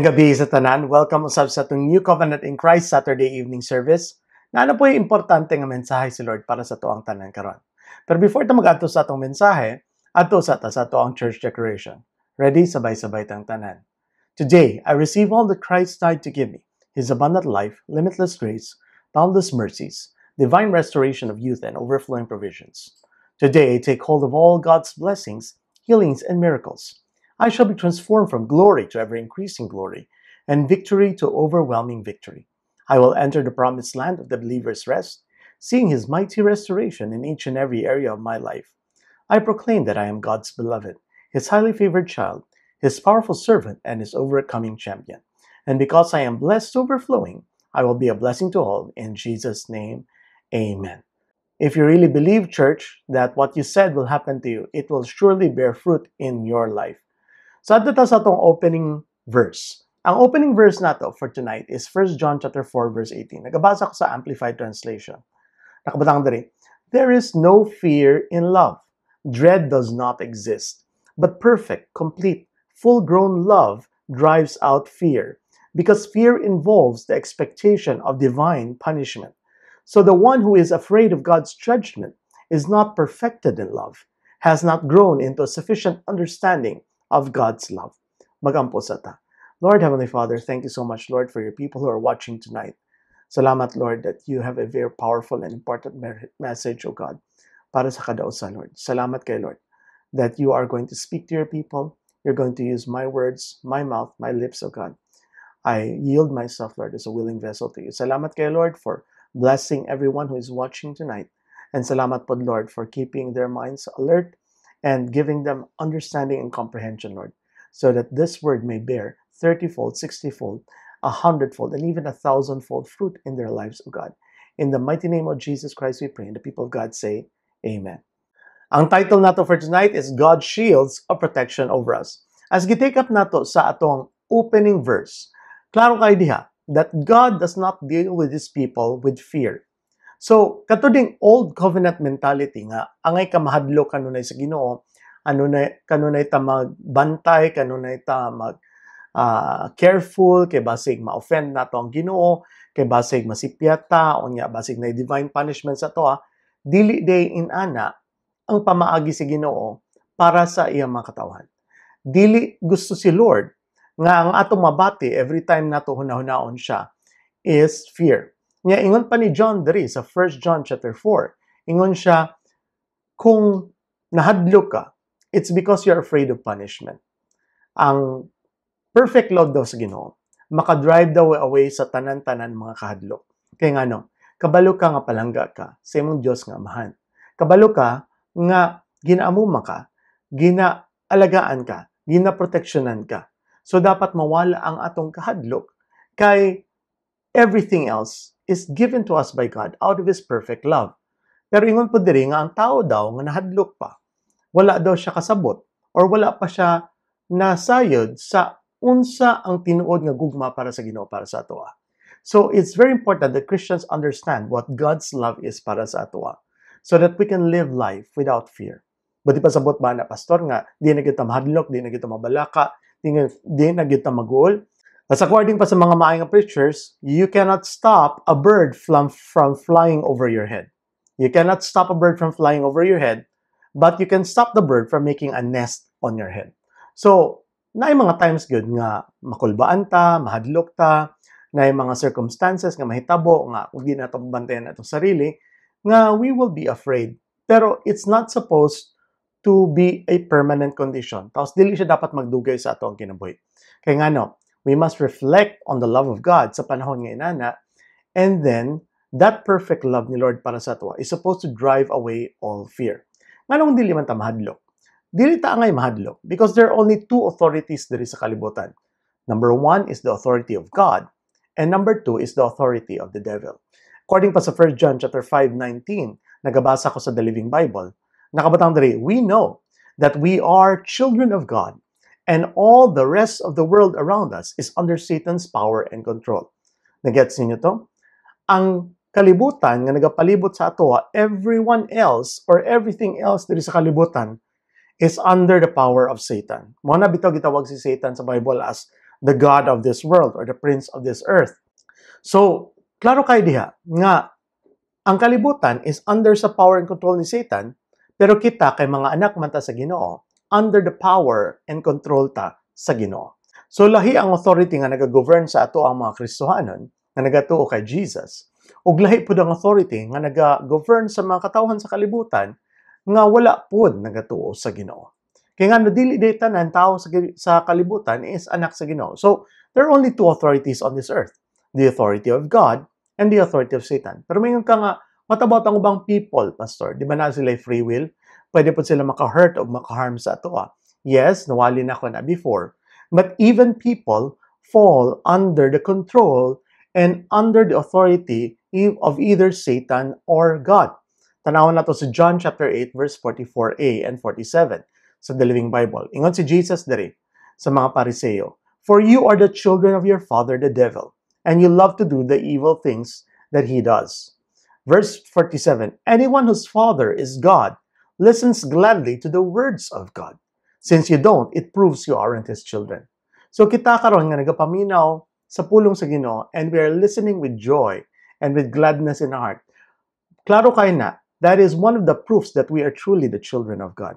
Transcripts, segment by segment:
gabi sa tanan, welcome usab sa itong New Covenant in Christ Saturday evening service. Na ano po yung importante nga mensahe si Lord para sa toang tanan karon. Pero before ta magadto sa atong mensahe, ato sa ta sa toang church decoration. Ready sabay-sabay tang tanan. Today, I receive all that Christ died to give me. His abundant life, limitless grace, boundless mercies, divine restoration of youth and overflowing provisions. Today, I take hold of all God's blessings, healings, and miracles. I shall be transformed from glory to ever increasing glory, and victory to overwhelming victory. I will enter the promised land of the believer's rest, seeing his mighty restoration in each and every area of my life. I proclaim that I am God's beloved, his highly favored child, his powerful servant, and his overcoming champion. And because I am blessed overflowing, I will be a blessing to all. In Jesus' name, amen. If you really believe, church, that what you said will happen to you, it will surely bear fruit in your life. So ato ta sa tong opening verse. Ang opening verse nato for tonight is 1 John chapter 4 verse 18. Nagabasa ko sa Amplified Translation. Nakabatang There is no fear in love. Dread does not exist. But perfect, complete, full-grown love drives out fear because fear involves the expectation of divine punishment. So the one who is afraid of God's judgment is not perfected in love, has not grown into a sufficient understanding of God's love. Magampo sata. Ah. Lord Heavenly Father, thank you so much, Lord, for your people who are watching tonight. Salamat, Lord, that you have a very powerful and important message, O oh God, para sa kadausa, Lord. Salamat kay Lord, that you are going to speak to your people. You're going to use my words, my mouth, my lips, O oh God. I yield myself, Lord, as a willing vessel to you. Salamat kay Lord for blessing everyone who is watching tonight. And salamat pod, Lord, for keeping their minds alert and giving them understanding and comprehension, Lord, so that this word may bear 30 fold, 60 fold, a hundredfold, and even a thousandfold fruit in their lives, O God. In the mighty name of Jesus Christ, we pray. And the people of God say, Amen. Ang title nato for tonight is God Shields of Protection Over Us. As gitake up nato sa atong opening verse, klaro kayo diha that God does not deal with His people with fear, So, katuding old covenant mentality nga, angay kamahadlo kanunay sa ginoo, ano na, kanunay ta magbantay, kanunay ta mag uh, careful, kay basig ma-offend na to ang ginoo, kay basig masipyata, o nya basig na divine punishment sa to, ha? Ah, dili day in ana, ang pamaagi sa si ginoo para sa iyang mga katawan. Dili gusto si Lord nga ang ato mabati every time nato hunahunaon siya is fear Nya ingon pa ni John diri sa 1 John chapter 4. Ingon siya kung nahadlok ka, it's because you're afraid of punishment. Ang perfect law daw sa Ginoo, makadrive daw away sa tanan-tanan mga kahadlok. Kaya nga no, kabalo ka nga palangga ka sa imong Dios nga amahan. Kabalo ka nga ginaamuma ka, ginaalagaan ka, ginaproteksyonan ka. So dapat mawala ang atong kahadlok kay everything else is given to us by God out of His perfect love. Pero ingon po diri nga ang tao daw nga nahadlok pa. Wala daw siya kasabot or wala pa siya nasayod sa unsa ang tinuod nga gugma para sa Ginoo para sa atoa. So it's very important that Christians understand what God's love is para sa atoa so that we can live life without fear. But ipasabot ba na pastor nga di na kita mahadlok, di na kita mabalaka, di na, di na kita magol, As according pa sa mga maayong preachers, you cannot stop a bird from, from flying over your head. You cannot stop a bird from flying over your head, but you can stop the bird from making a nest on your head. So, na mga times good nga makulbaan ta, mahadlok ta, na mga circumstances nga mahitabo nga kung di na itong bantayan na itong sarili, nga we will be afraid. Pero it's not supposed to be a permanent condition. Tapos dili siya dapat magdugay sa ato ang kinabuhi. Kaya nga no, We must reflect on the love of God sa panahon ngayon na, and then that perfect love ni Lord para sa ato is supposed to drive away all fear. Nganong dili man ta mahadlok? Dili ta angay mahadlok because there are only two authorities diri sa kalibutan. Number one is the authority of God, and number two is the authority of the devil. According pa sa 1 John chapter 5:19, nagabasa ko sa The Living Bible, nakabutang diri, we know that we are children of God and all the rest of the world around us is under Satan's power and control. Nagets niyo to? Ang kalibutan nga nagapalibot sa ato, everyone else or everything else diri sa kalibutan is under the power of Satan. Mo na bitaw gitawag si Satan sa Bible as the god of this world or the prince of this earth. So, klaro kay diha nga ang kalibutan is under sa power and control ni Satan, pero kita kay mga anak manta sa Ginoo under the power and control ta sa Ginoo. So lahi ang authority nga nagagovern sa ato ang mga Kristohanon nga nagatuo kay Jesus ug lahi pud ang authority nga naga-govern sa mga katawhan sa kalibutan nga wala pud nagatuo sa Ginoo. Kay nga no dili day tanan tawo sa, sa kalibutan is anak sa Ginoo. So there are only two authorities on this earth, the authority of God and the authority of Satan. Pero mayon ka nga what about ang ubang people, pastor? Di ba na sila free will? pwede po sila maka-hurt o maka-harm sa ato. Ah. Yes, nawali na ako na before. But even people fall under the control and under the authority of either Satan or God. Tanawan na to sa John chapter 8 verse 44a and 47 sa The Living Bible. Ingon si Jesus dere sa mga Pariseo, For you are the children of your father the devil, and you love to do the evil things that he does. Verse 47, Anyone whose father is God listens gladly to the words of God. Since you don't, it proves you aren't His children. So kita karon nga nagapaminaw sa pulong sa Ginoo and we are listening with joy and with gladness in our heart. Klaro kay na, that is one of the proofs that we are truly the children of God.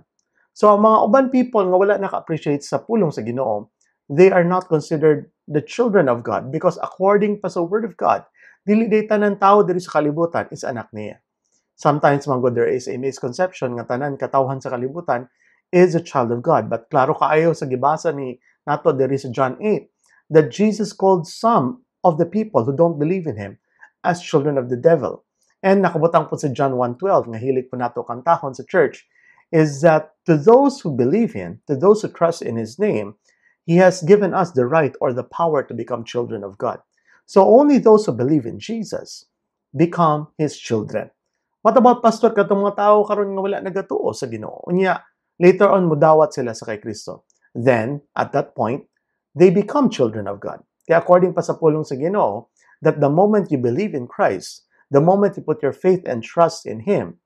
So ang mga uban people nga wala naka-appreciate sa pulong sa Ginoo, they are not considered the children of God because according pa sa word of God, dili day tanan tao diri sa kalibutan is anak niya. Sometimes magod there is a misconception nga tanan katawhan sa kalibutan is a child of God. But klaro kaayo sa gibasa ni nato there is John 8 that Jesus called some of the people who don't believe in him as children of the devil. And nakabutang po sa John 1.12, nga hilig po nato kantahon sa church, is that to those who believe him, to those who trust in his name, he has given us the right or the power to become children of God. So only those who believe in Jesus become his children. What about pastor katong mga tao karon nga wala nagatuo sa Ginoo? Unya, later on mudawat sila sa kay Kristo. Then, at that point, they become children of God. Kaya according pa sa pulong sa Ginoo, that the moment you believe in Christ, the moment you put your faith and trust in Him,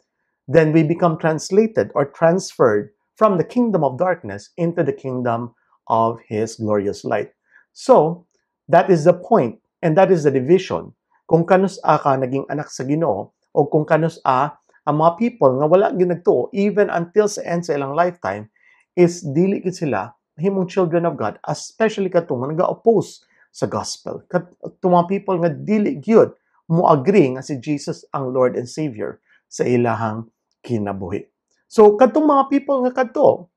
then we become translated or transferred from the kingdom of darkness into the kingdom of His glorious light. So, that is the point and that is the division kung kanus ka naging anak sa Ginoo o kung kanos a ang mga people nga wala ginagtuo even until sa end sa ilang lifetime is dili gid sila himong children of God especially katong nga oppose sa gospel kat mga people nga dili gyud mo agree nga si Jesus ang Lord and Savior sa ilahang kinabuhi so katong mga people nga kadto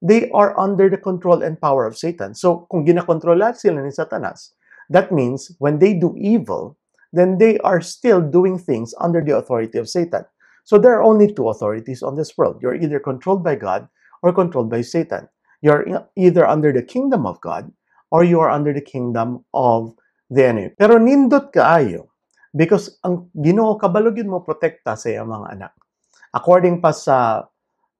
they are under the control and power of Satan so kung ginakontrola sila ni Satanas that means when they do evil then they are still doing things under the authority of Satan. So there are only two authorities on this world. You're either controlled by God or controlled by Satan. You're either under the kingdom of God or you are under the kingdom of the enemy. Pero nindot kaayo because ang Ginoo kabalugin mo protekta sa iyang mga anak. According pa sa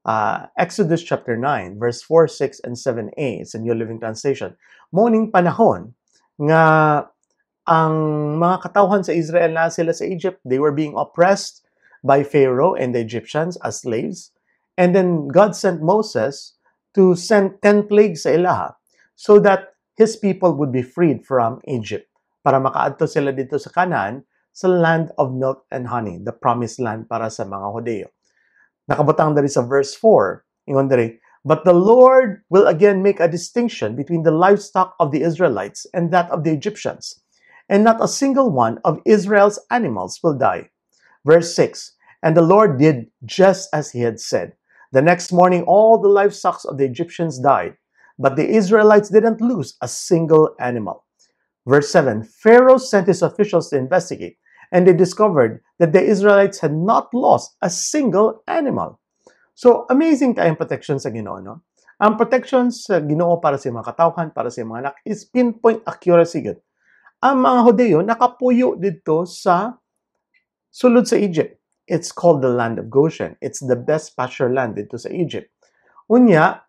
uh, Exodus chapter 9 verse 4, 6 and 7a, it's a New Living Translation. Morning panahon nga ang mga katauhan sa Israel na sila sa Egypt. They were being oppressed by Pharaoh and the Egyptians as slaves. And then God sent Moses to send 10 plagues sa Ilaha so that his people would be freed from Egypt para makaadto sila dito sa Canaan sa land of milk and honey, the promised land para sa mga Hodeo. Nakabutang dali sa verse 4, ingon dali, But the Lord will again make a distinction between the livestock of the Israelites and that of the Egyptians and not a single one of Israel's animals will die. Verse 6 And the Lord did just as he had said. The next morning, all the livestock of the Egyptians died, but the Israelites didn't lose a single animal. Verse 7 Pharaoh sent his officials to investigate, and they discovered that the Israelites had not lost a single animal. So, amazing tayong protection sa Ginoo, no? Ang protection sa Ginoo para sa mga katawhan, para sa mga anak is pinpoint accuracy good. ang mga Hodeo nakapuyo dito sa sulod sa Egypt. It's called the land of Goshen. It's the best pasture land dito sa Egypt. Unya,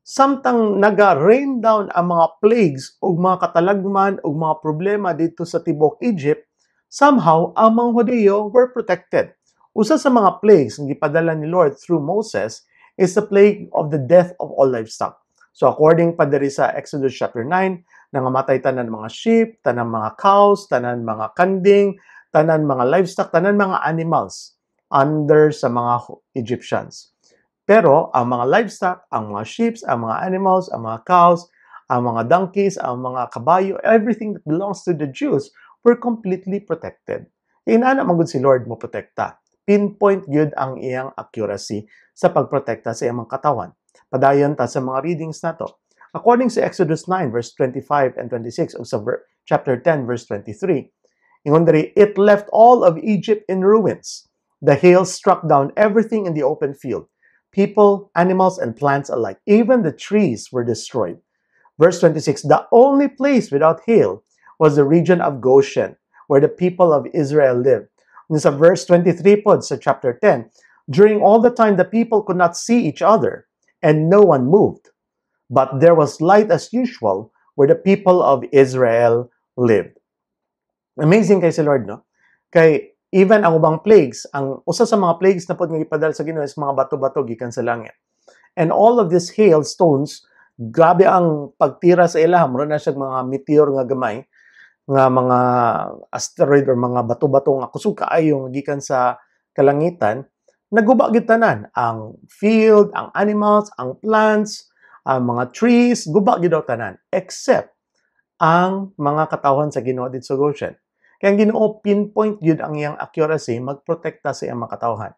samtang naga-rain down ang mga plagues o mga katalagman o mga problema dito sa tibok Egypt, somehow ang mga Hodeo were protected. Usa sa mga plagues nga gipadala ni Lord through Moses is the plague of the death of all livestock. So according pa diri sa Exodus chapter 9, nangamatay tanan mga sheep, tanan mga cows, tanan mga kanding, tanan mga livestock, tanan mga animals under sa mga Egyptians. Pero ang mga livestock, ang mga sheep, ang mga animals, ang mga cows, ang mga donkeys, ang mga kabayo, everything that belongs to the Jews were completely protected. Inana magud si Lord mo protekta. Pinpoint gyud ang iyang accuracy sa pagprotekta sa iyang katawan. Padayon ta sa mga readings nato. According sa Exodus 9 verse 25 and 26 o sa chapter 10 verse 23, ingon it left all of Egypt in ruins. The hail struck down everything in the open field, people, animals, and plants alike. Even the trees were destroyed. Verse 26, the only place without hail was the region of Goshen, where the people of Israel lived. In sa verse 23 po sa chapter 10, during all the time the people could not see each other, and no one moved. but there was light as usual where the people of Israel lived. Amazing kay si Lord, no? Kay even ang ubang plagues, ang usa sa mga plagues na pod nga ipadala sa Ginoo is mga bato-bato gikan sa langit. And all of these hailstones, grabe ang pagtira sa ilaham, ron na siya mga meteor nga gamay nga mga asteroid or mga bato-bato nga kusog kaayo nga gikan sa kalangitan, naguba gitanan ang field, ang animals, ang plants, ang mga trees, guba gyud tanan, except ang mga katawhan sa Ginoo dito sa Goshen. Kaya ang Ginoo pinpoint yun ang iyang accuracy magprotekta sa iyang mga katawhan.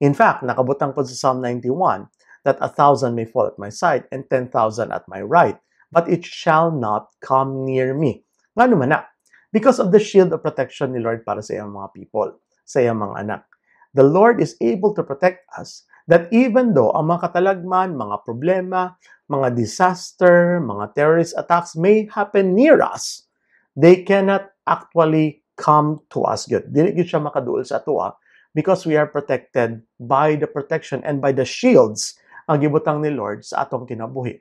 In fact, nakabutang po sa Psalm 91 that a thousand may fall at my side and 10,000 at my right, but it shall not come near me. Nga naman na, because of the shield of protection ni Lord para sa iyang mga people, sa iyang mga anak. The Lord is able to protect us that even though ang mga katalagman, mga problema, mga disaster, mga terrorist attacks may happen near us, they cannot actually come to us. Yun. Dili yun siya makaduol sa atoa ah, because we are protected by the protection and by the shields ang gibutang ni Lord sa atong kinabuhi.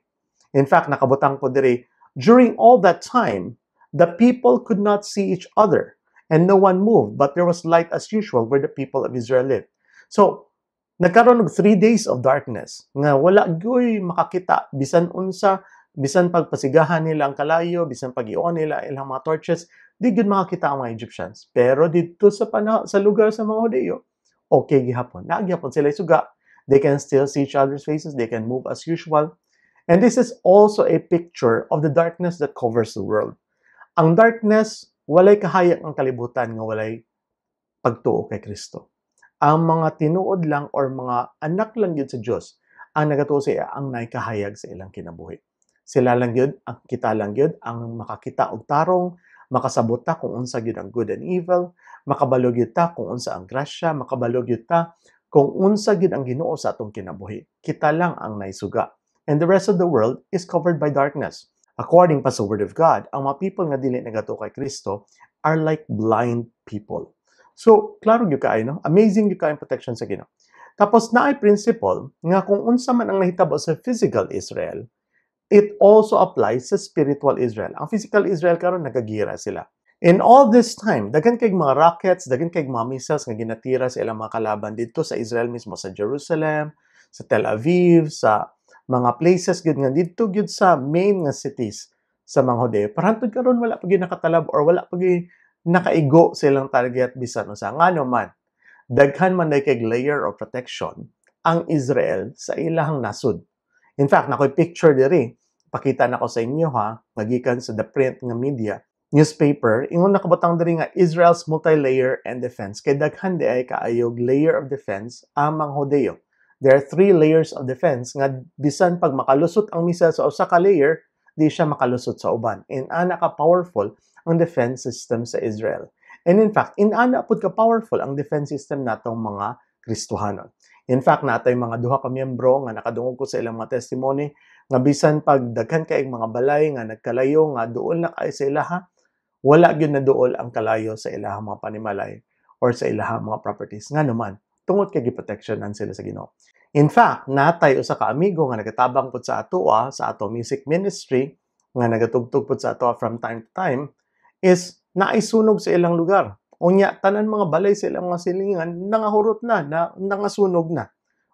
In fact, nakabutang po diri, during all that time, the people could not see each other and no one moved, but there was light as usual where the people of Israel lived. So, Nagkaroon og 3 days of darkness nga wala gyoy makakita bisan unsa bisan pagpasigahan nila ang kalayo bisan pagion nila ilang mga torches di gyud makakita ang mga Egyptians pero dito sa pana sa lugar sa mga Hudeo okay gihapon na gihapon sila isuga they can still see each other's faces they can move as usual and this is also a picture of the darkness that covers the world ang darkness walay kahayag ang kalibutan nga walay pagtuo kay Kristo ang mga tinuod lang or mga anak lang yun sa Diyos ang nagatuo sa iya ang naikahayag sa ilang kinabuhi. Sila lang yun, ang kita lang yun, ang makakita og tarong, makasabot ta kung unsa gyud ang good and evil, makabalog yun ta kung unsa ang grasya, makabalog yun ta kung unsa gyud ang Ginoo sa atong kinabuhi. Kita lang ang naisuga. And the rest of the world is covered by darkness. According pa sa Word of God, ang mga people nga dili nagatuo kay Kristo are like blind people. So, klaro gyud kaayo eh, no? Amazing gyud kaayo protection sa Ginoo. Tapos naay principle nga kung unsa man ang nahitabo sa physical Israel, it also applies sa spiritual Israel. Ang physical Israel karon nagagira sila. In all this time, daghan kay mga rockets, daghan kay mga missiles nga ginatira sa ilang mga kalaban dito sa Israel mismo, sa Jerusalem, sa Tel Aviv, sa mga places gyud nga dito gyud sa main nga cities sa mga Hodeo. Parang karon wala pa gyud nakatalab or wala pa gyud nakaigo silang target bisan usa nga man daghan man kay layer of protection ang Israel sa ilang nasud. In fact, nakoy picture diri, pakita nako sa inyo ha, nagikan sa the print nga media newspaper ingon nakabutang diri nga Israel's multi-layer and defense kay daghan di ay kaayog layer of defense amang Hodeo. There are three layers of defense nga bisan pag makalusot ang misa sa usa ka layer, di siya makalusot sa uban. And ana ka powerful ang defense system sa Israel. And in fact, inana po ka powerful ang defense system natong mga Kristuhanon. In fact, natay mga duha ka miyembro nga nakadungog ko sa ilang mga testimony nga bisan pag daghan kay mga balay nga nagkalayo nga duol na kay sa ilaha, wala gyud na duol ang kalayo sa ilaha mga panimalay or sa ilaha mga properties nga naman tungod kay an sila sa Ginoo. In fact, natay usa ka amigo nga nagatabang pud sa atoa ah, sa ato music ministry nga nagatugtog pud sa atoa ah, from time to time is naisunog sa ilang lugar. Unya, tanan mga balay sa ilang mga silingan, nangahurot na, na nangasunog na.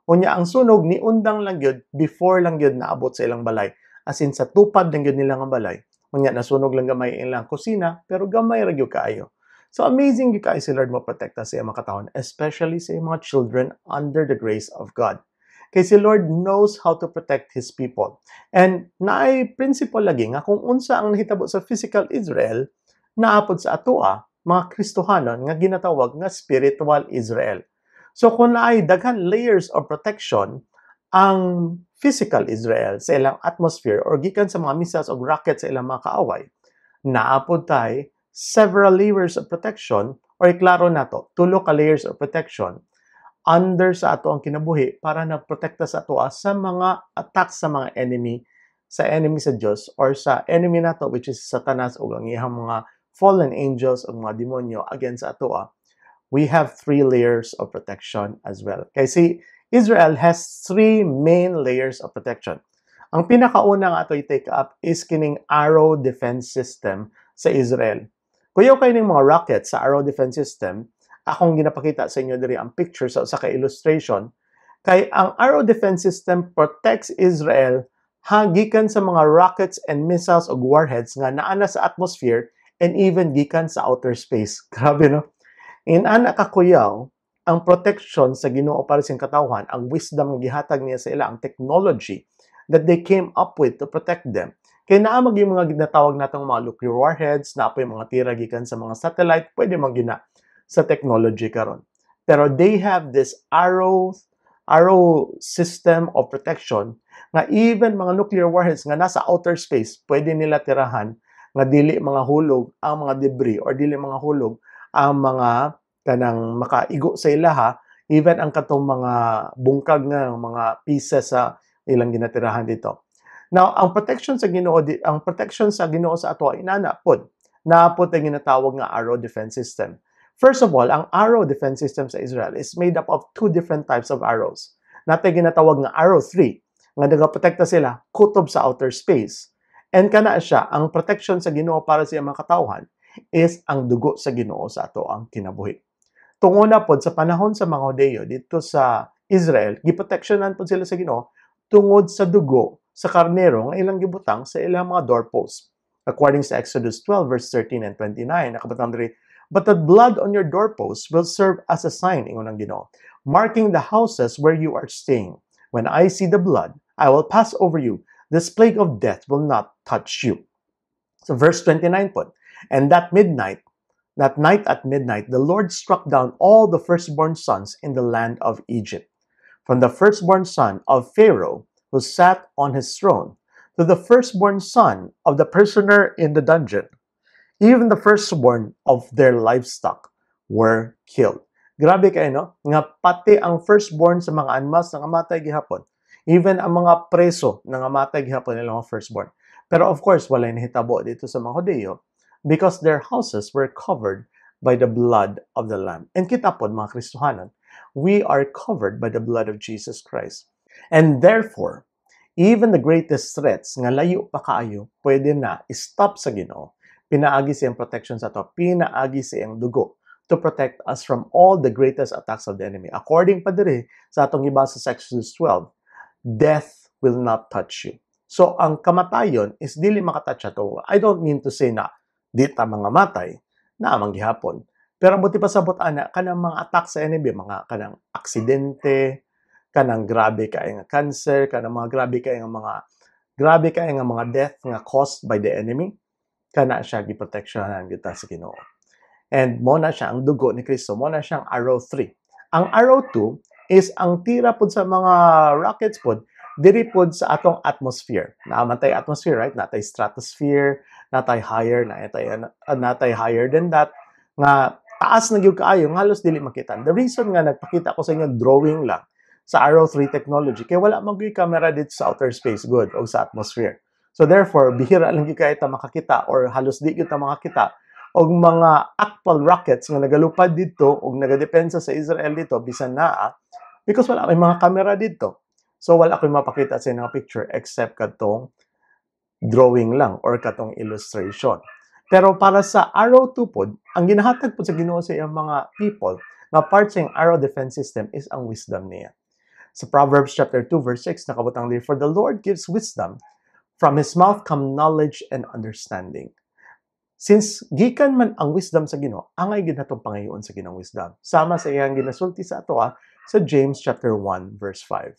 Unya, ang sunog ni undang lang before lang yun naabot sa ilang balay. As in, sa tupad lang yun nila nga balay. Unya, nasunog lang gamay ilang kusina, pero gamay ragyo kaayo. So amazing yung kaayo si Lord maprotekta protekta sa mga katahon, especially sa mga children under the grace of God. Kay si Lord knows how to protect His people. And naay principle lagi nga kung unsa ang nahitabo sa physical Israel, naapod sa atoa ah, mga Kristohanon nga ginatawag nga spiritual Israel. So kung ay daghan layers of protection ang physical Israel sa ilang atmosphere or gikan sa mga missiles o rockets sa ilang mga kaaway, naapod tay several layers of protection or klaro nato to, tulo ka layers of protection under sa ato ang kinabuhi para na protekta sa ato ah, sa mga attack sa mga enemy sa enemy sa Dios or sa enemy nato which is Satanas o ang iyang mga fallen angels o mga demonyo again sa atoa, ah. we have three layers of protection as well. Kay si Israel has three main layers of protection. Ang pinakauna nga ito take up is kining arrow defense system sa Israel. Kuyaw kayo ng mga rocket sa arrow defense system, akong ginapakita sa inyo diri ang picture sa usa ka illustration, kay ang arrow defense system protects Israel hagikan sa mga rockets and missiles o warheads nga naana sa atmosphere and even gikan sa outer space. Grabe no? In anak kakuyaw, ang protection sa Ginoo para sa katawhan, ang wisdom nga gihatag niya sa ila, ang technology that they came up with to protect them. Kay naa mag yung mga ginatawag natong mga nuclear warheads, na apoy mga tira gikan sa mga satellite, pwede man gina sa technology karon. Pero they have this arrow arrow system of protection nga even mga nuclear warheads nga nasa outer space, pwede nila tirahan nga dili mga hulog ang mga debris or dili mga hulog ang mga tanang makaigo sa ilaha even ang katong mga bungkag nga mga pieces sa ilang ginatirahan dito. Now, ang protection sa Ginoo ang protection sa Ginoo sa ato ay inana pod. Naapod ang ginatawag nga arrow defense system. First of all, ang arrow defense system sa Israel is made up of two different types of arrows. Natay ginatawag nga arrow 3 nga nagaprotekta sila kutob sa outer space And kana siya, ang protection sa Ginoo para sa mga katawhan is ang dugo sa Ginoo sa ato ang kinabuhi. Tungo na pod sa panahon sa mga Hodeo dito sa Israel, giproteksyonan pod sila sa Ginoo tungod sa dugo sa karnero nga ilang gibutang sa ilang mga doorposts. According sa Exodus 12 verse 13 and 29, nakabatang diri, But the blood on your doorposts will serve as a sign, ingon ang Ginoo, marking the houses where you are staying. When I see the blood, I will pass over you this plague of death will not touch you. So verse 29 put, And that midnight, that night at midnight, the Lord struck down all the firstborn sons in the land of Egypt, from the firstborn son of Pharaoh, who sat on his throne, to the firstborn son of the prisoner in the dungeon. Even the firstborn of their livestock were killed. Grabe kayo, no? Nga pati ang firstborn sa mga anmas na kamatay gihapon, Even ang mga preso na namatay gihapon nila mga firstborn. Pero of course, wala hitabo dito sa mga Hudeo because their houses were covered by the blood of the Lamb. And kita po, mga Kristohanan, we are covered by the blood of Jesus Christ. And therefore, even the greatest threats nga layo pa kaayo, pwede na stop sa Ginoo. Pinaagi siyang protection sa to, pinaagi siyang dugo to protect us from all the greatest attacks of the enemy. According pa dire sa atong ibasa sa Exodus 12, death will not touch you. So, ang kamatayon is dili makatouch at I don't mean to say na dita mga matay na amang gihapon. Pero buti pa sa ana kanang mga attack sa enemy, mga kanang aksidente, kanang grabe kay nga cancer, kanang mga grabe kay nga mga grabe kay nga mga death nga caused by the enemy, kana siya giproteksyonan kita sa Ginoo. And mo na siya ang dugo ni Kristo, mo na siya ang arrow 3. Ang arrow 2 is ang tira pod sa mga rockets pod diri pod sa atong atmosphere. Naamantay atmosphere, right? Natay stratosphere, natay higher, natay, uh, natay higher than that. Nga taas na gyud kaayo nga halos dili makita. The reason nga nagpakita ko sa inyo drawing lang sa Arrow 3 technology kay wala man camera dito sa outer space good o sa atmosphere. So therefore, bihira lang gyud kay makakita or halos di gyud ta makakita og mga actual rockets nga nagalupad dito og nagadepensa sa Israel dito bisan naa Because wala may mga camera dito. So wala akong mapakita sa inyo picture except katong drawing lang or katong illustration. Pero para sa arrow to pod, ang ginahatag po sa Ginoo sa iyang mga people na part sa arrow defense system is ang wisdom niya. Sa Proverbs chapter 2 verse 6 nakabutang din, for the Lord gives wisdom from his mouth come knowledge and understanding. Since gikan man ang wisdom sa Ginoo, angay gid natong pangayoon sa Ginoong wisdom. Sama sa iyang ginasulti sa ato ah, sa James chapter 1 verse 5,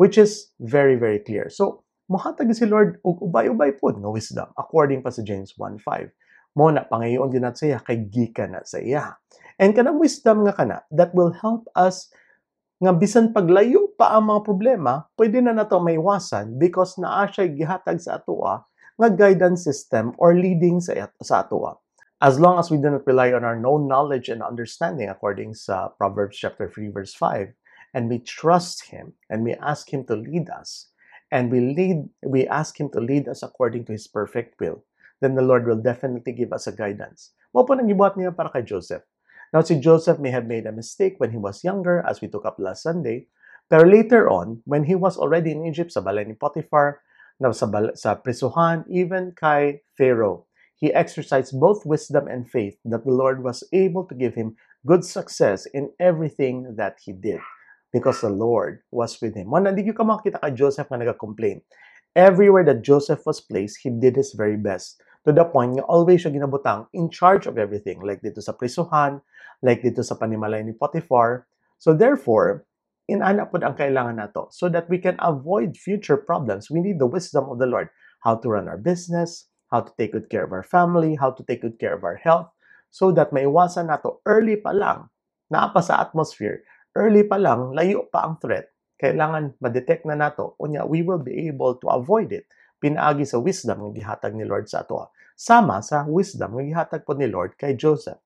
which is very very clear. So mohatag si Lord og ubay-ubay pod nga wisdom according pa sa James 1:5. Mo na pangayon din nat saya kay gikan na sa iya. And kanang wisdom nga kana that will help us nga bisan paglayo pa ang mga problema, pwede na nato maiwasan because naa siya gihatag sa atoa nga guidance system or leading sa, sa atoa. as long as we do not rely on our known knowledge and understanding according to Proverbs chapter 3 verse 5 and we trust him and we ask him to lead us and we lead we ask him to lead us according to his perfect will then the Lord will definitely give us a guidance. Mao po niya para kay Joseph. Now si Joseph may have made a mistake when he was younger as we took up last Sunday but later on when he was already in Egypt sa balay ni Potiphar na sa, bal- sa prisuhan even kay Pharaoh he exercised both wisdom and faith that the Lord was able to give him good success in everything that he did because the Lord was with him. One, hindi ko makita kay Joseph na nag-complain. Everywhere that Joseph was placed, he did his very best. To the point nga always siya ginabutang in charge of everything. Like dito sa prisuhan, like dito sa panimalay ni Potiphar. So therefore, inana po ang kailangan nato so that we can avoid future problems. We need the wisdom of the Lord. How to run our business, how to take good care of our family, how to take good care of our health, so that maiwasan na to early pa lang, naapa sa atmosphere, early pa lang, layo pa ang threat. Kailangan ma-detect na nato, unya we will be able to avoid it. Pinaagi sa wisdom ng gihatag ni Lord sa ato. Ah. Sama sa wisdom ng gihatag po ni Lord kay Joseph.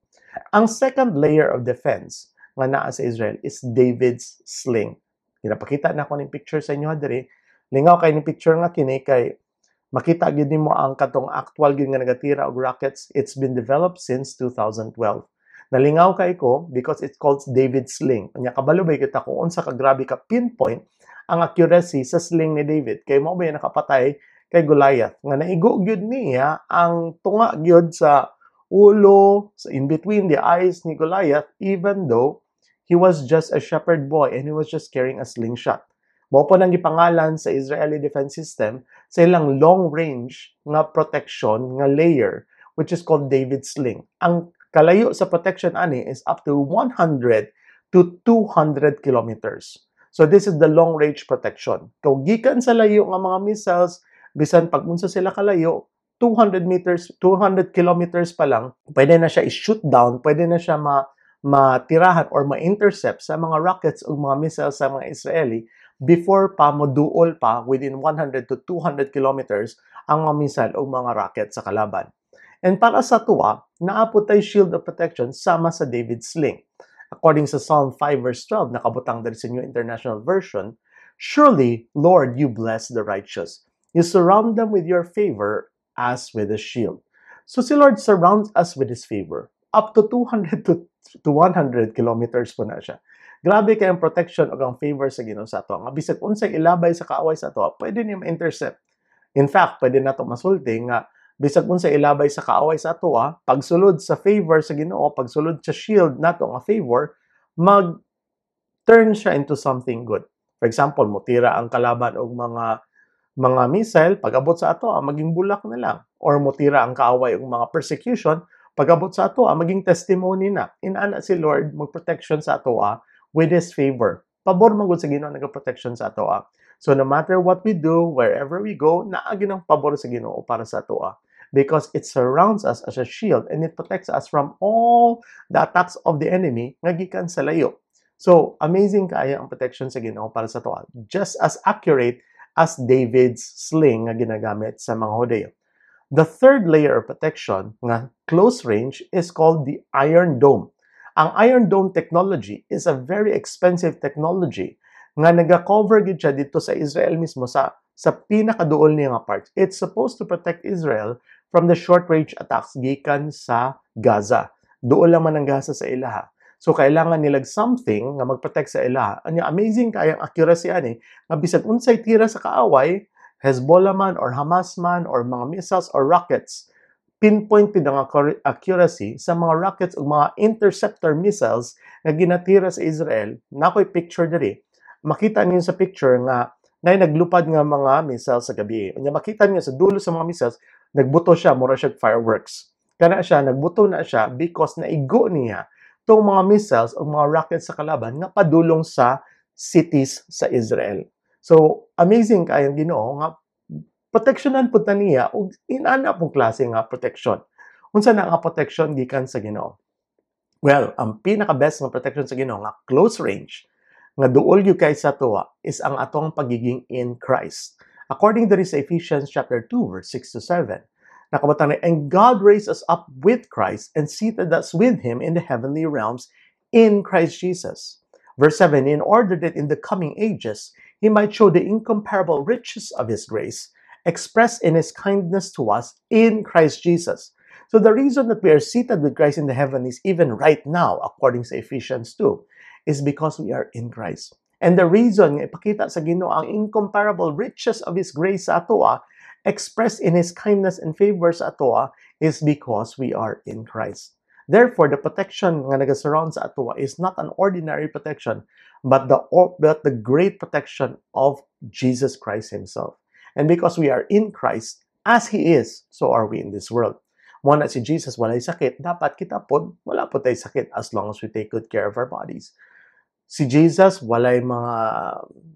Ang second layer of defense nga naa sa Israel is David's sling. Pinapakita na ko ng picture sa inyo, Hadre. Lingaw kay ni picture nga kini kay makita gid nimo ang katong actual gid nga nagatira og rockets it's been developed since 2012 nalingaw kay ko because it's called David sling nya kabalo ba kita kung unsa ka grabe ka pinpoint ang accuracy sa sling ni David kay mao ba nakapatay kay Goliath nga naigo gyud niya ang tunga gyud sa ulo sa in between the eyes ni Goliath even though he was just a shepherd boy and he was just carrying a slingshot Mao nang gipangalan sa Israeli defense system sa ilang long-range nga protection nga layer which is called David's Sling. Ang kalayo sa protection ani is up to 100 to 200 kilometers. So this is the long range protection. Kung gikan sa layo nga mga missiles, bisan pag unsa sila kalayo, 200 meters, 200 kilometers pa lang, pwede na siya i-shoot down, pwede na siya ma matirahan or ma-intercept sa mga rockets o mga missiles sa mga Israeli before pa moduol pa within 100 to 200 kilometers ang mga misal o mga rocket sa kalaban. And para sa tuwa, naaputay shield of protection sama sa David's sling. According sa Psalm 5 verse 12, nakabutang dari sa New International Version, Surely, Lord, you bless the righteous. You surround them with your favor as with a shield. So si Lord surrounds us with His favor. Up to 200 to, to 100 kilometers po na siya. Grabe kay ang protection o ang favor sa Ginoo sa ato. Nga bisag unsay ilabay sa kaaway sa ato, pwede ni ma-intercept. In fact, pwede nato masulti nga bisag unsay ilabay sa kaaway sa ato pagsulod sa favor sa Ginoo, pagsulod sa shield nato nga favor, mag turn siya into something good. For example, mutira ang kalaban og mga mga missile, pagabot sa ato ah, maging bulak na lang. Or mutira ang kaaway og mga persecution, pagabot sa ato ah, maging testimony na. Inana si Lord mag protection sa ato ah, with His favor. Pabor man gud sa Ginoo nagaprotection sa atoa. Ah. So no matter what we do, wherever we go, naa ginang pabor sa Ginoo para sa atoa ah. because it surrounds us as a shield and it protects us from all the attacks of the enemy nga gikan sa layo. So, amazing kaya ang protection sa Ginoo para sa atoa. Ah. Just as accurate as David's sling nga ginagamit sa mga Hodeo. The third layer of protection nga close range is called the iron dome. Ang Iron Dome technology is a very expensive technology nga naga-cover gid siya dito sa Israel mismo sa sa pinakaduol niya nga parts. It's supposed to protect Israel from the short-range attacks gikan sa Gaza. Duol lang man ang Gaza sa ilaha. So kailangan nilag something nga magprotect sa ilaha. Anya amazing ang accuracy ani nga bisag unsay tira sa kaaway, Hezbollah man or Hamas man or mga missiles or rockets pinpoint pid ang accuracy sa mga rockets ug mga interceptor missiles nga ginatira sa Israel nakoy picture diri makita niyo sa picture nga na naglupad nga mga missiles sa gabi unya makita niyo sa dulo sa mga missiles nagbuto siya mura siya fireworks kana siya nagbuto na siya because naigo niya tong mga missiles o mga rockets sa kalaban nga padulong sa cities sa Israel. So, amazing kayang Ginoo nga proteksyonan pud ta niya og inana pong klase nga proteksyon. Unsa na nga proteksyon gikan sa Ginoo? Well, ang pinaka best nga protection sa Ginoo nga close range nga duol gyud kay sa tuwa is ang atong pagiging in Christ. According to sa Ephesians chapter 2 verse 6 to 7, nakabatan na, and God raised us up with Christ and seated us with him in the heavenly realms in Christ Jesus. Verse 7, in order that in the coming ages he might show the incomparable riches of his grace expressed in his kindness to us in Christ Jesus. So the reason that we are seated with Christ in the is even right now, according to Ephesians 2, is because we are in Christ. And the reason, ipakita sa Ginoo ang incomparable riches of His grace sa atoa, ah, expressed in His kindness and favor sa atoa, ah, is because we are in Christ. Therefore, the protection nga nagasurround sa atoa ah, is not an ordinary protection, but the, but the great protection of Jesus Christ Himself. And because we are in Christ, as He is, so are we in this world. Mo si Jesus, walay sakit, dapat kita po, wala po tayo sakit as long as we take good care of our bodies. Si Jesus, walay mga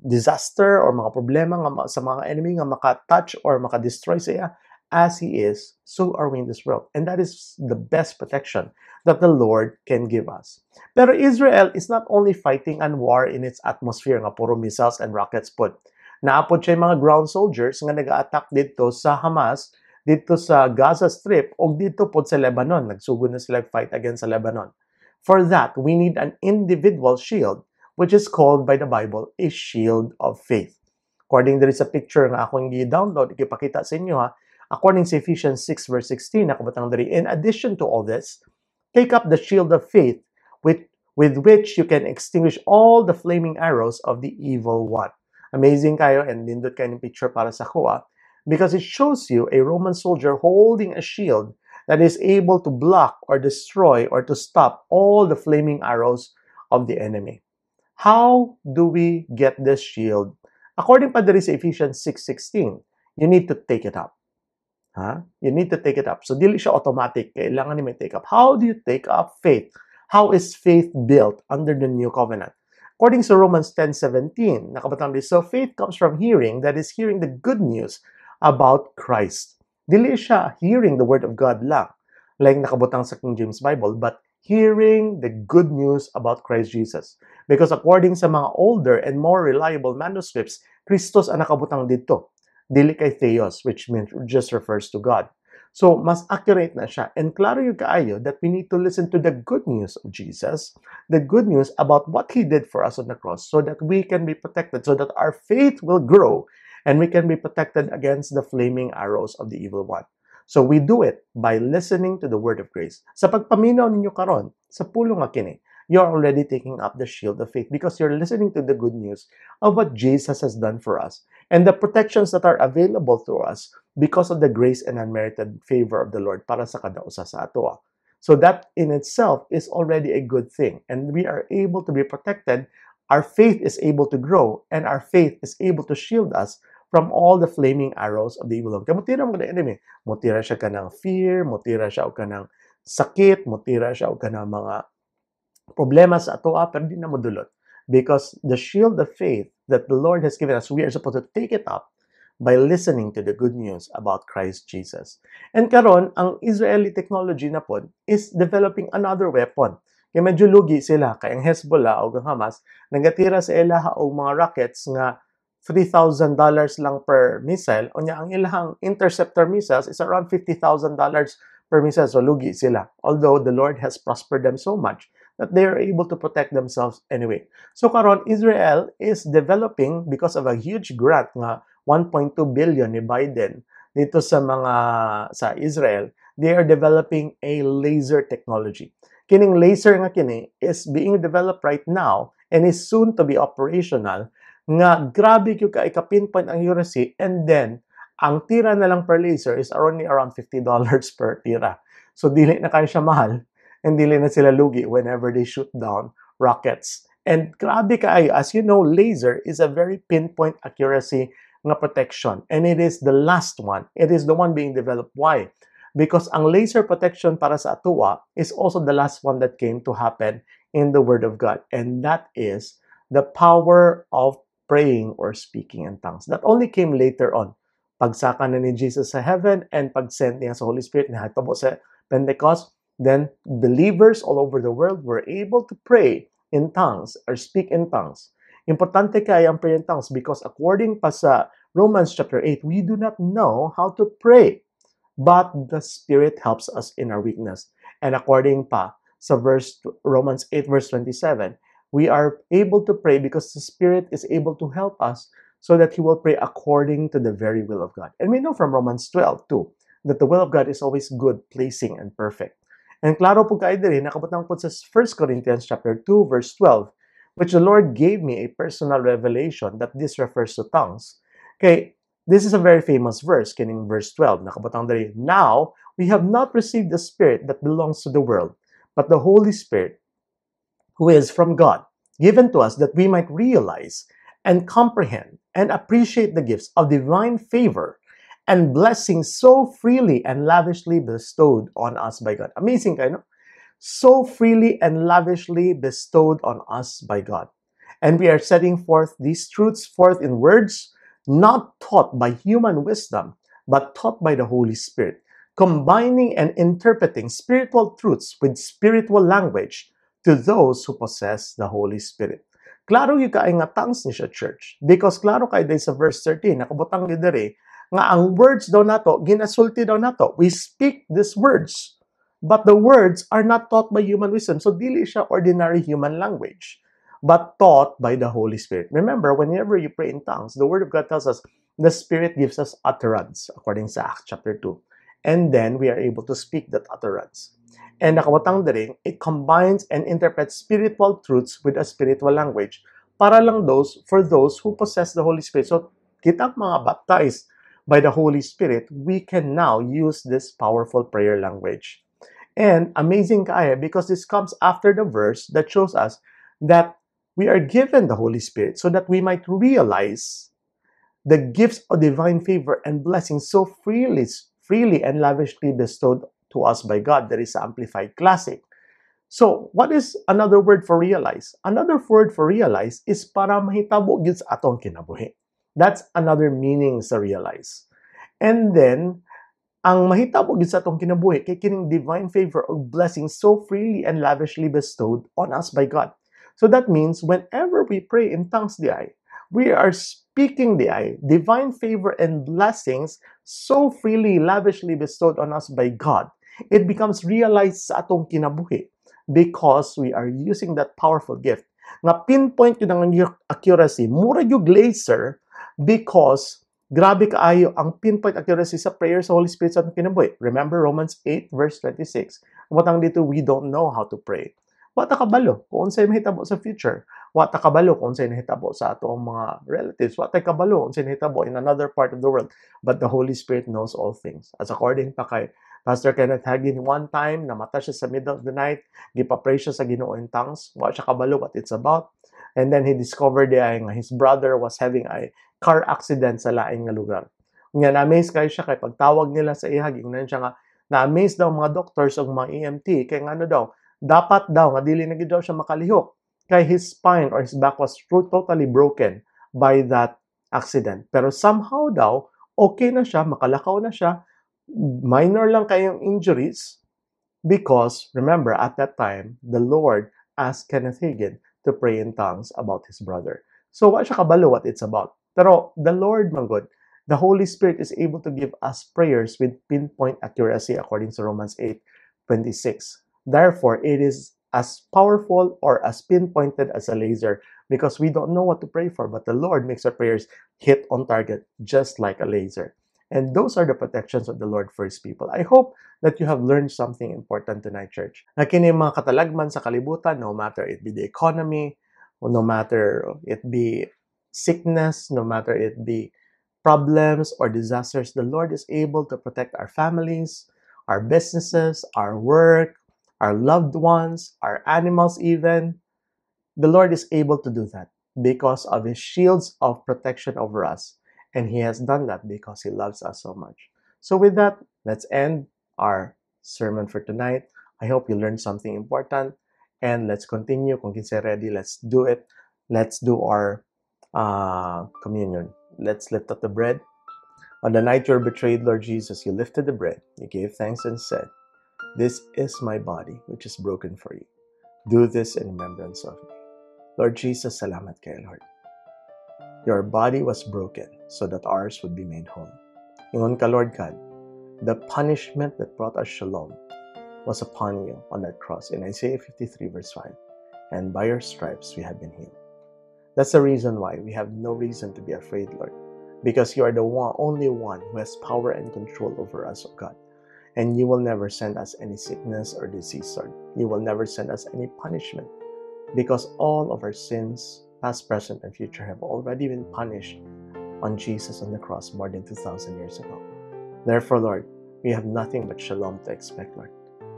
disaster or mga problema nga, sa mga enemy nga maka-touch or maka-destroy siya. As He is, so are we in this world. And that is the best protection that the Lord can give us. Pero Israel is not only fighting and war in its atmosphere, nga puro missiles and rockets put. Naapod siya mga ground soldiers nga nag-attack dito sa Hamas, dito sa Gaza Strip, o dito po sa Lebanon. Nagsugod na sila fight against sa Lebanon. For that, we need an individual shield, which is called by the Bible a shield of faith. According dito sa picture nga akong i-download, ikipakita sa inyo ha, according to Ephesians 6 verse 16, nakabatang diri, in addition to all this, take up the shield of faith with, with which you can extinguish all the flaming arrows of the evil one. Amazing kayo and nindot kayo ng picture para sa koa because it shows you a Roman soldier holding a shield that is able to block or destroy or to stop all the flaming arrows of the enemy. How do we get this shield? According pa diri sa Ephesians 6.16, you need to take it up. Ha? Huh? You need to take it up. So, dili siya automatic. Kailangan ni may take up. How do you take up faith? How is faith built under the new covenant? According to Romans 10.17, nakabatang this, so faith comes from hearing, that is, hearing the good news about Christ. Dili siya hearing the word of God lang, like nakabutang sa King James Bible, but hearing the good news about Christ Jesus. Because according sa mga older and more reliable manuscripts, Christos ang nakabutang dito. Dili kay Theos, which means, just refers to God. So, mas accurate na siya. And klaro yung kaayo that we need to listen to the good news of Jesus, the good news about what He did for us on the cross so that we can be protected, so that our faith will grow and we can be protected against the flaming arrows of the evil one. So, we do it by listening to the word of grace. Sa pagpaminaw ninyo karon, sa pulong akini, you're already taking up the shield of faith because you're listening to the good news of what Jesus has done for us and the protections that are available to us because of the grace and unmerited favor of the Lord para sa kada usa sa ato. So that in itself is already a good thing and we are able to be protected, our faith is able to grow and our faith is able to shield us from all the flaming arrows of the evil one. Kaya mutira mo ng enemy. Mutira siya ka ng fear, mutira siya ka ng sakit, mutira siya ka ng mga problema sa atoa, ah, pero di na modulot. Because the shield of faith that the Lord has given us, we are supposed to take it up by listening to the good news about Christ Jesus. And karon, ang Israeli technology na po is developing another weapon. Kaya medyo lugi sila kay ang Hezbollah o ang Hamas nagatira sa ilaha og mga rockets nga $3,000 lang per missile o niya ang ilang interceptor missiles is around $50,000 per missile so lugi sila although the Lord has prospered them so much that they are able to protect themselves anyway. So karon Israel is developing because of a huge grant nga 1.2 billion ni Biden dito sa mga sa Israel, they are developing a laser technology. Kining laser nga kini is being developed right now and is soon to be operational nga grabe kyo ka ikapinpoint ang accuracy and then ang tira na lang per laser is only around $50 per tira. So dili na kayo siya mahal and dili na sila lugi whenever they shoot down rockets. And grabe kaayo, as you know, laser is a very pinpoint accuracy na protection. And it is the last one. It is the one being developed. Why? Because ang laser protection para sa atua is also the last one that came to happen in the Word of God. And that is the power of praying or speaking in tongues. That only came later on. Pagsaka na ni Jesus sa heaven and pag pagsend niya sa Holy Spirit na sa Pentecost, then believers all over the world were able to pray in tongues or speak in tongues. Importante kaya ang prayer in tongues because according pa sa Romans chapter 8, we do not know how to pray. But the Spirit helps us in our weakness. And according pa sa verse Romans 8 verse 27, we are able to pray because the Spirit is able to help us so that He will pray according to the very will of God. And we know from Romans 12 too that the will of God is always good, pleasing, and perfect. And klaro po kayo din, eh, kabutang po sa 1 Corinthians chapter 2 verse 12, which the Lord gave me a personal revelation that this refers to tongues. Okay, this is a very famous verse, kining verse 12, nakabutang dali, Now, we have not received the Spirit that belongs to the world, but the Holy Spirit, who is from God, given to us that we might realize and comprehend and appreciate the gifts of divine favor and blessings so freely and lavishly bestowed on us by God. Amazing I know. So freely and lavishly bestowed on us by God. And we are setting forth these truths forth in words not taught by human wisdom, but taught by the Holy Spirit, combining and interpreting spiritual truths with spiritual language to those who possess the Holy Spirit. Claro, yung kaing tongues niya church. Because klaro kay day sa verse 13, nakabutang yun nga ang words daw nato, ginasulti daw nato. We speak these words. But the words are not taught by human wisdom. So dili siya ordinary human language, but taught by the Holy Spirit. Remember, whenever you pray in tongues, the Word of God tells us the Spirit gives us utterance, according sa Acts chapter 2. And then we are able to speak that utterance. And nakawatang daring, it combines and interprets spiritual truths with a spiritual language para lang those, for those who possess the Holy Spirit. So, kitang mga baptized, by the Holy Spirit, we can now use this powerful prayer language. And amazing kaya eh, because this comes after the verse that shows us that we are given the Holy Spirit so that we might realize the gifts of divine favor and blessings so freely, freely and lavishly bestowed to us by God. That is Amplified Classic. So, what is another word for realize? Another word for realize is para mahitabo gins atong kinabuhi. That's another meaning sa realize. And then, ang mahitabo gid sa atong kinabuhi kay kining divine favor o blessing so freely and lavishly bestowed on us by God. So that means whenever we pray in tongues di ay, we are speaking di ay, divine favor and blessings so freely, lavishly bestowed on us by God. It becomes realized sa atong kinabuhi because we are using that powerful gift. Nga pinpoint yun ang accuracy, mura yung laser because grabe kaayo ang pinpoint accuracy sa prayer sa Holy Spirit sa ating kinabuhi. Remember Romans 8 verse 26. Matang dito, we don't know how to pray. Wata kabalo kung unsay mahitabo sa future. Wata kabalo kung unsay nahitabo sa atong mga relatives. Wata kabalo kung unsay nahitabo in another part of the world. But the Holy Spirit knows all things. As according pa kay Pastor Kenneth Hagin, one time, namata siya sa middle of the night, gipapray siya sa ginoo in tongues, wa siya kabalo what it's about. And then he discovered ay his brother was having a car accident sa laing nga lugar. Nga na-amaze kayo siya kay pagtawag nila sa ihag, ingnan siya nga, na-amaze daw mga doctors o mga EMT, kay ano daw, dapat daw, nga dili na daw siya makalihok, kay his spine or his back was totally broken by that accident. Pero somehow daw, okay na siya, makalakaw na siya, minor lang kayong injuries, because remember, at that time, the Lord asked Kenneth Hagin to pray in tongues about his brother. So, what siya kabalo what it's about? Pero the Lord, mga God, the Holy Spirit is able to give us prayers with pinpoint accuracy according to Romans 8, 26. Therefore, it is as powerful or as pinpointed as a laser because we don't know what to pray for, but the Lord makes our prayers hit on target just like a laser. And those are the protections of the Lord for His people. I hope that you have learned something important tonight, church. Na kini mga katalagman sa kalibutan, no matter it be the economy, no matter it be sickness, no matter it be problems or disasters, the Lord is able to protect our families, our businesses, our work, our loved ones, our animals, even. The Lord is able to do that because of His shields of protection over us. And He has done that because He loves us so much. So, with that, let's end our sermon for tonight. I hope you learned something important. And let's continue. Kung kinsa ready, let's do it. Let's do our uh, ah, communion. Let's lift up the bread. On the night you were betrayed, Lord Jesus, you lifted the bread, you gave thanks, and said, This is my body, which is broken for you. Do this in remembrance of me. Lord Jesus, salamat kay Lord. Your body was broken so that ours would be made whole. Ingon ka, Lord God, the punishment that brought us shalom was upon you on that cross. In Isaiah 53, verse 5, and by your stripes we have been healed. That's the reason why we have no reason to be afraid, Lord, because you are the one, only one who has power and control over us, O God. And you will never send us any sickness or disease, Lord. You will never send us any punishment, because all of our sins, past, present, and future, have already been punished on Jesus on the cross more than 2,000 years ago. Therefore, Lord, we have nothing but shalom to expect, Lord.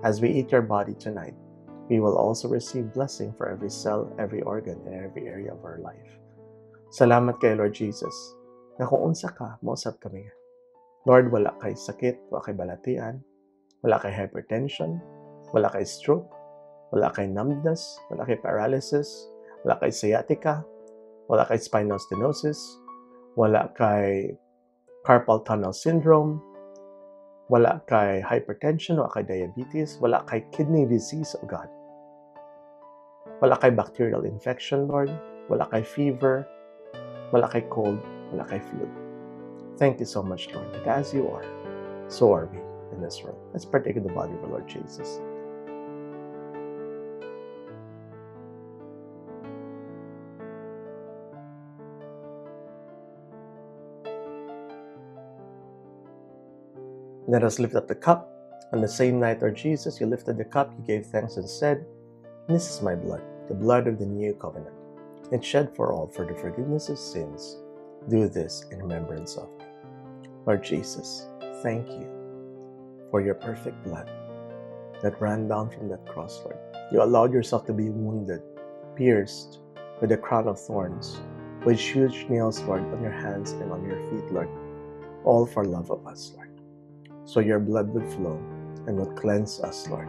As we eat your body tonight, we will also receive blessing for every cell, every organ, and every area of our life. Salamat kay Lord Jesus, na kung unsa ka, mausap kami. Lord, wala kay sakit, wala kay balatian, wala kay hypertension, wala kay stroke, wala kay numbness, wala kay paralysis, wala kay sciatica, wala kay spinal stenosis, wala kay carpal tunnel syndrome, wala kay hypertension, wala kay diabetes, wala kay kidney disease, O oh God. Wala kay bacterial infection, Lord. Wala kay fever. Wala kay cold. Wala kay flu. Thank you so much, Lord, that as you are, so are we in this world. Let's partake of the body of our Lord Jesus. Let us lift up the cup. On the same night, Lord Jesus, you lifted the cup, you gave thanks, and said, This is my blood, the blood of the new covenant, and shed for all for the forgiveness of sins. Do this in remembrance of me. Lord Jesus, thank you for your perfect blood that ran down from that cross, Lord. You allowed yourself to be wounded, pierced with a crown of thorns, with huge nails, Lord, on your hands and on your feet, Lord, all for love of us, Lord so your blood would flow and would cleanse us, Lord,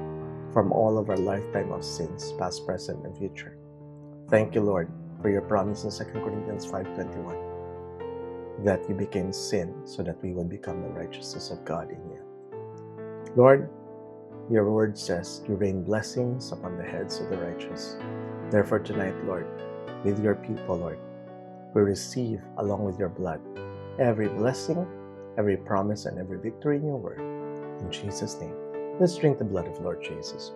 from all of our lifetime of sins, past, present, and future. Thank you, Lord, for your promise in 2 Corinthians 5.21 that you became sin so that we would become the righteousness of God in you. Lord, your word says you rain blessings upon the heads of the righteous. Therefore tonight, Lord, with your people, Lord, we receive along with your blood every blessing every promise and every victory in your word. In Jesus' name, let's drink the blood of Lord Jesus.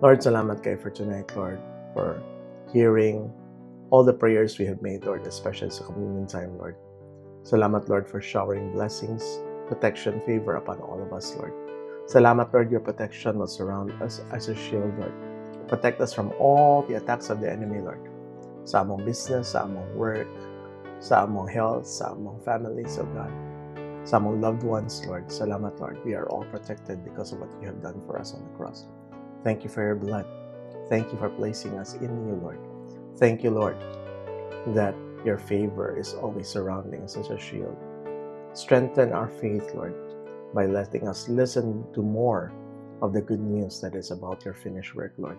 Lord, salamat kay for tonight, Lord, for hearing all the prayers we have made, Lord, especially sa communion time, Lord. Salamat, Lord, for showering blessings, protection, favor upon all of us, Lord. Salamat, Lord, your protection will surround us as a shield, Lord. Protect us from all the attacks of the enemy, Lord. Sa among business, sa among work, sa among health, sa among families, O God, loved ones, Lord. Salamat, Lord. We are all protected because of what you have done for us on the cross. Thank you for your blood. Thank you for placing us in you, Lord. Thank you, Lord, that your favor is always surrounding us as a shield. Strengthen our faith, Lord, by letting us listen to more of the good news that is about your finished work, Lord.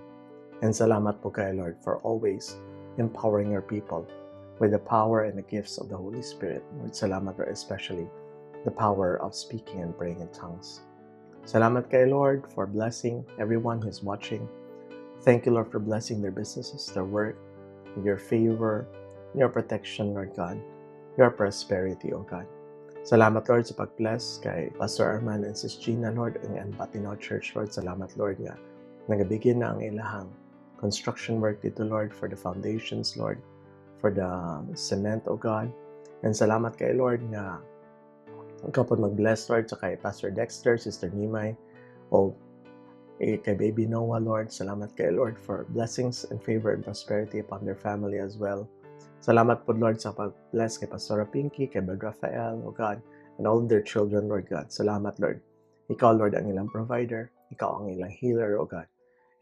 And salamat po kayo, Lord, for always empowering your people with the power and the gifts of the Holy Spirit. Lord, salamat Lord, especially the power of speaking and praying in tongues. Salamat kay Lord for blessing everyone who's watching. Thank you, Lord, for blessing their businesses, their work, your favor, your protection, Lord God, your prosperity, O God. Salamat, Lord, sa pag-bless kay Pastor Arman and Sis Gina, Lord, ng Anbatino Church, Lord. Salamat, Lord, nga nagabigyan na ang ilahang construction work dito, Lord, for the foundations, Lord, for the cement, O God. And salamat kay Lord na ikaw po mag-bless, Lord, sa kay Pastor Dexter, Sister Nimay, o eh, kay Baby Noah, Lord. Salamat kay Lord for blessings and favor and prosperity upon their family as well. Salamat po, Lord, sa pag-bless kay Pastor Pinky, kay Brad Rafael, O God, and all of their children, Lord God. Salamat, Lord. Ikaw, Lord, ang ilang provider. Ikaw ang ilang healer, O God.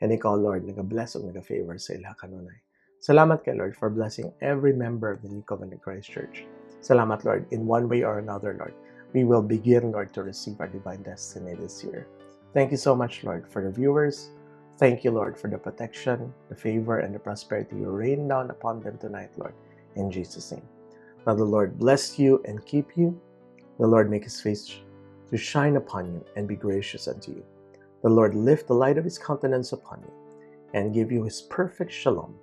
And ikaw, Lord, nag-bless o nag-favor sa ilang kanunay. Salamat kay Lord for blessing every member of the New Covenant Christ Church. Salamat Lord, in one way or another Lord, we will begin Lord to receive our divine destiny this year. Thank you so much Lord for the viewers. Thank you Lord for the protection, the favor, and the prosperity you rain down upon them tonight Lord. In Jesus' name. Now the Lord bless you and keep you. The Lord make his face to shine upon you and be gracious unto you. The Lord lift the light of his countenance upon you and give you his perfect shalom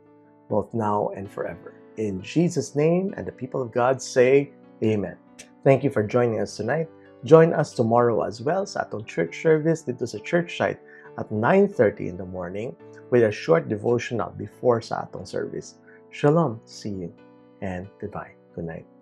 both now and forever. In Jesus' name, and the people of God say, Amen. Thank you for joining us tonight. Join us tomorrow as well sa atong church service dito sa church site at 9.30 in the morning with a short devotional before sa atong service. Shalom, see you, and goodbye. Good night.